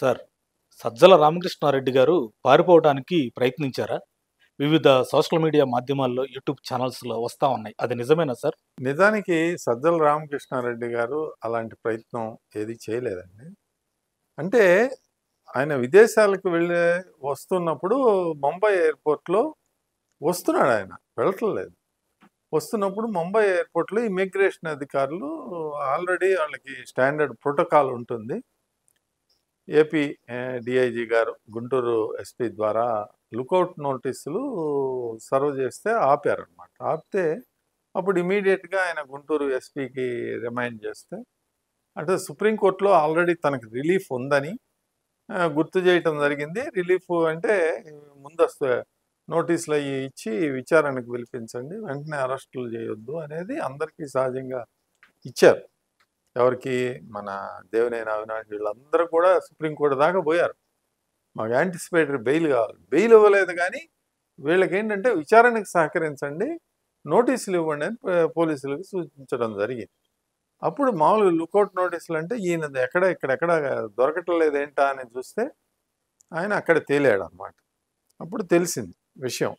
sir Sajjala Ramakrishna Reddy గారు పారిపోవడానికి ప్రయత్నించారా వివిధ సోషల్ మీడియా మాధ్యమాల్లో యూట్యూబ్ ఛానల్స్లో వస్తూ ఉన్నాయి అది నిజమేనా సార్ నిజానికి సజ్జల రామకృష్ణారెడ్డి గారు అలాంటి ప్రయత్నం ఏది చేయలేదండి అంటే ఆయన విదేశాలకు వెళ్ళే వస్తున్నప్పుడు ముంబై ఎయిర్పోర్ట్లో వస్తున్నాడు ఆయన వెళ్ళట్లేదు వస్తున్నప్పుడు ముంబై ఎయిర్పోర్ట్లో ఇమిగ్రేషన్ అధికారులు ఆల్రెడీ వాళ్ళకి స్టాండర్డ్ ప్రోటోకాల్ ఉంటుంది ఏపీ డిఐజీ గారు గుంటూరు ఎస్పీ ద్వారా లుకౌట్ నోటీసులు సర్వ్ చేస్తే ఆపారనమాట ఆపితే అప్పుడు ఇమీడియట్గా ఆయన గుంటూరు ఎస్పీకి రిమైండ్ చేస్తే అంటే సుప్రీంకోర్టులో ఆల్రెడీ తనకు రిలీఫ్ ఉందని గుర్తు చేయటం జరిగింది రిలీఫ్ అంటే ముందస్తు నోటీసులు అవి ఇచ్చి విచారణకు పిలిపించండి వెంటనే అరెస్టులు చేయొద్దు అనేది అందరికీ సహజంగా ఇచ్చారు ఎవరికి మన దేవినేని అవినాష్ వీళ్ళందరూ కూడా సుప్రీంకోర్టు దాకా పోయారు మాకు యాంటిసిపేటరీ బెయిల్ కావాలి బెయిల్ ఇవ్వలేదు కానీ వీళ్ళకి ఏంటంటే విచారణకు సహకరించండి నోటీసులు ఇవ్వండి అని పోలీసులకు సూచించడం జరిగింది అప్పుడు మామూలుగా లుకౌట్ నోటీసులు అంటే ఈయన ఎక్కడ ఇక్కడెక్కడ దొరకట్లేదు ఏంటా అని చూస్తే ఆయన అక్కడ తేలాడు అనమాట అప్పుడు తెలిసింది విషయం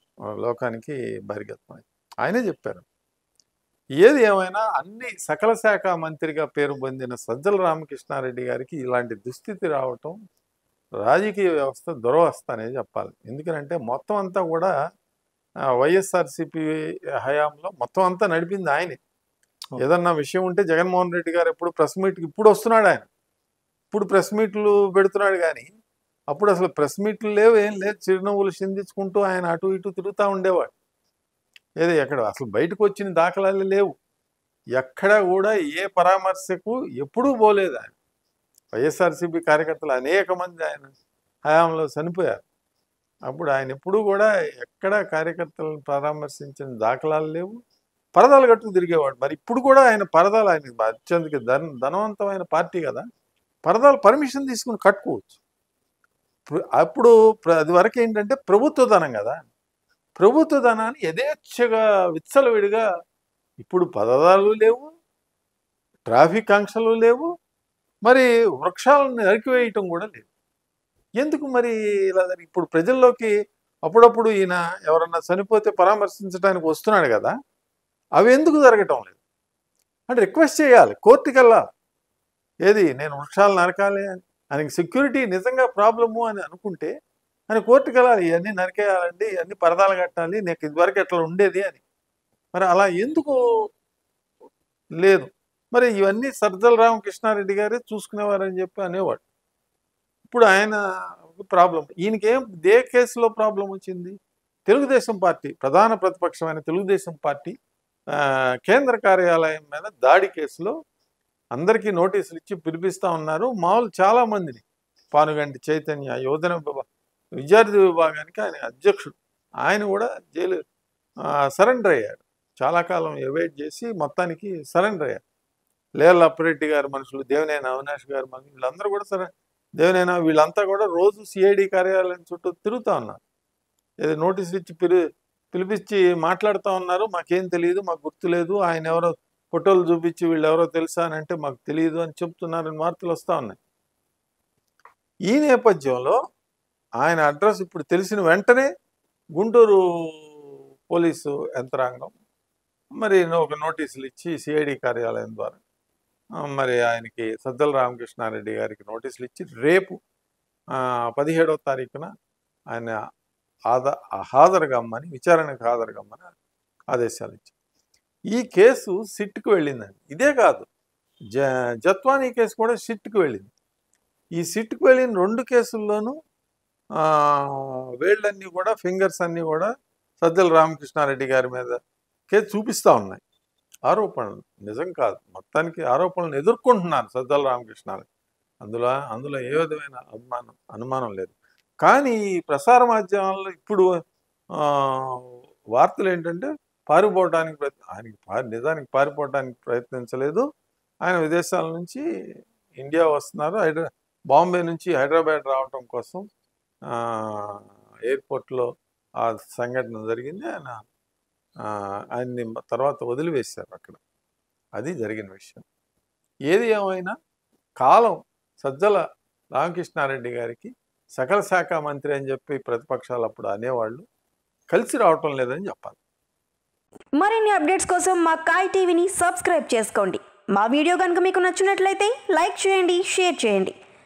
లోకానికి బహిర్గతమై ఆయనే చెప్పారు ఏది ఏమైనా అన్ని సకల శాఖ మంత్రిగా పేరు పొందిన సజ్జల రామకృష్ణారెడ్డి గారికి ఇలాంటి దుస్థితి రావటం రాజకీయ వ్యవస్థ అనేది చెప్పాలి ఎందుకంటే మొత్తం అంతా కూడా వైఎస్ఆర్సిపి హయాంలో మొత్తం అంతా నడిపింది ఆయనే ఏదన్నా విషయం ఉంటే జగన్మోహన్ రెడ్డి గారు ఎప్పుడు ప్రెస్ మీట్కి ఇప్పుడు వస్తున్నాడు ఆయన ఇప్పుడు ప్రెస్ మీట్లు పెడుతున్నాడు కానీ అప్పుడు అసలు ప్రెస్ మీట్లు లేవు ఏం లేదు చిరునవ్వులు చిందించుకుంటూ ఆయన అటు ఇటు తిరుగుతూ ఉండేవాడు ఏదో ఎక్కడ అసలు బయటకు వచ్చిన దాఖలాలు లేవు ఎక్కడా కూడా ఏ పరామర్శకు ఎప్పుడూ పోలేదు ఆయన వైఎస్ఆర్సీపీ కార్యకర్తలు అనేక మంది ఆయన హయాంలో చనిపోయారు అప్పుడు ఆయన ఎప్పుడూ కూడా ఎక్కడ కార్యకర్తలను పరామర్శించిన దాఖలాలు లేవు పరదాలు కట్టుకు తిరిగేవాడు మరి ఇప్పుడు కూడా ఆయన పరదాలు ఆయన అత్యంత ధన ధనవంతమైన పార్టీ కదా పరదాలు పర్మిషన్ తీసుకుని కట్టుకోవచ్చు అప్పుడు అది వరకు ఏంటంటే ప్రభుత్వ ధనం కదా ప్రభుత్వ ధనాన్ని యథేచ్ఛగా విచ్చలవిడిగా ఇప్పుడు పదదాలు లేవు ట్రాఫిక్ ఆంక్షలు లేవు మరి వృక్షాలను నరికివేయటం కూడా లేదు ఎందుకు మరి ఇలా ఇప్పుడు ప్రజల్లోకి అప్పుడప్పుడు ఈయన ఎవరన్నా చనిపోతే పరామర్శించడానికి వస్తున్నాడు కదా అవి ఎందుకు జరగటం లేదు అంటే రిక్వెస్ట్ చేయాలి కోర్టుకల్లా ఏది నేను వృక్షాలు నరకాలి అని సెక్యూరిటీ నిజంగా ప్రాబ్లము అని అనుకుంటే అని కోర్టుకు వెళ్ళాలి ఇవన్నీ నరికేయాలండి ఇవన్నీ పరదాలు కట్టాలి నీకు ఇదివరకు ఎట్లా ఉండేది అని మరి అలా ఎందుకు లేదు మరి ఇవన్నీ సర్జల రామకృష్ణారెడ్డి గారే చూసుకునేవారని చెప్పి అనేవాడు ఇప్పుడు ఆయన ప్రాబ్లం ఈయనకేం దే కేసులో ప్రాబ్లం వచ్చింది తెలుగుదేశం పార్టీ ప్రధాన ప్రతిపక్షమైన తెలుగుదేశం పార్టీ కేంద్ర కార్యాలయం మీద దాడి కేసులో అందరికీ నోటీసులు ఇచ్చి పిలిపిస్తూ ఉన్నారు మామూలు చాలామందిని పానుగంటి చైతన్య యోధన విద్యార్థి విభాగానికి ఆయన అధ్యక్షుడు ఆయన కూడా జైలు సరెండర్ అయ్యాడు చాలా కాలం ఎవైట్ చేసి మొత్తానికి సరెండర్ అయ్యారు లేల అప్పరెడ్డి గారి మనుషులు దేవినేన అవినాష్ గారి మనుషులు వీళ్ళందరూ కూడా సరే దేవినేన వీళ్ళంతా కూడా రోజు సిఐడి కార్యాలయం చుట్టూ తిరుగుతూ ఉన్నారు ఏదో నోటీసులు ఇచ్చి పిలి పిలిపించి మాట్లాడుతూ ఉన్నారు మాకేం తెలియదు మాకు గుర్తు లేదు ఆయన ఎవరో ఫోటోలు చూపించి వీళ్ళు ఎవరో తెలుసా అంటే మాకు తెలియదు అని చెప్తున్నారని వార్తలు వస్తూ ఉన్నాయి ఈ నేపథ్యంలో ఆయన అడ్రస్ ఇప్పుడు తెలిసిన వెంటనే గుంటూరు పోలీసు యంత్రాంగం మరి ఒక నోటీసులు ఇచ్చి సిఐడి కార్యాలయం ద్వారా మరి ఆయనకి సజ్జల రామకృష్ణారెడ్డి గారికి నోటీసులు ఇచ్చి రేపు పదిహేడవ తారీఖున ఆయన ఆదా హాజరుగమ్మని విచారణకు హాజరుగమ్మని ఆదేశాలు ఇచ్చారు ఈ కేసు సిట్కు వెళ్ళిందండి ఇదే కాదు జ జత్వానీ కేసు కూడా సిట్కు వెళ్ళింది ఈ సిట్కు వెళ్ళిన రెండు కేసుల్లోనూ వేళ్ళన్నీ కూడా ఫింగర్స్ అన్నీ కూడా సజ్జల రామకృష్ణారెడ్డి గారి మీద కే చూపిస్తూ ఉన్నాయి ఆరోపణలు నిజం కాదు మొత్తానికి ఆరోపణలను ఎదుర్కొంటున్నారు సజ్జల రామకృష్ణారెడ్డి అందులో అందులో ఏ విధమైన అనుమానం అనుమానం లేదు కానీ ఈ ప్రసార మాధ్యమాల్లో ఇప్పుడు వార్తలు ఏంటంటే పారిపోవడానికి ప్రయత్ ఆయనకి పారి నిజానికి పారిపోవడానికి ప్రయత్నించలేదు ఆయన విదేశాల నుంచి ఇండియా వస్తున్నారు హైడ్రా బాంబే నుంచి హైదరాబాద్ రావటం కోసం ఎయిర్పోర్ట్లో ఆ సంఘటన జరిగింది ఆయన ఆయన్ని తర్వాత వదిలివేశారు అక్కడ అది జరిగిన విషయం ఏది ఏమైనా కాలం సజ్జల రామకృష్ణారెడ్డి గారికి సకల శాఖ మంత్రి అని చెప్పి ప్రతిపక్షాలు అప్పుడు అనేవాళ్ళు కలిసి రావటం లేదని చెప్పాలి మరిన్ని అప్డేట్స్ కోసం మా కాయ్ టీవీని సబ్స్క్రైబ్ చేసుకోండి మా వీడియో కనుక మీకు నచ్చినట్లయితే లైక్ చేయండి షేర్ చేయండి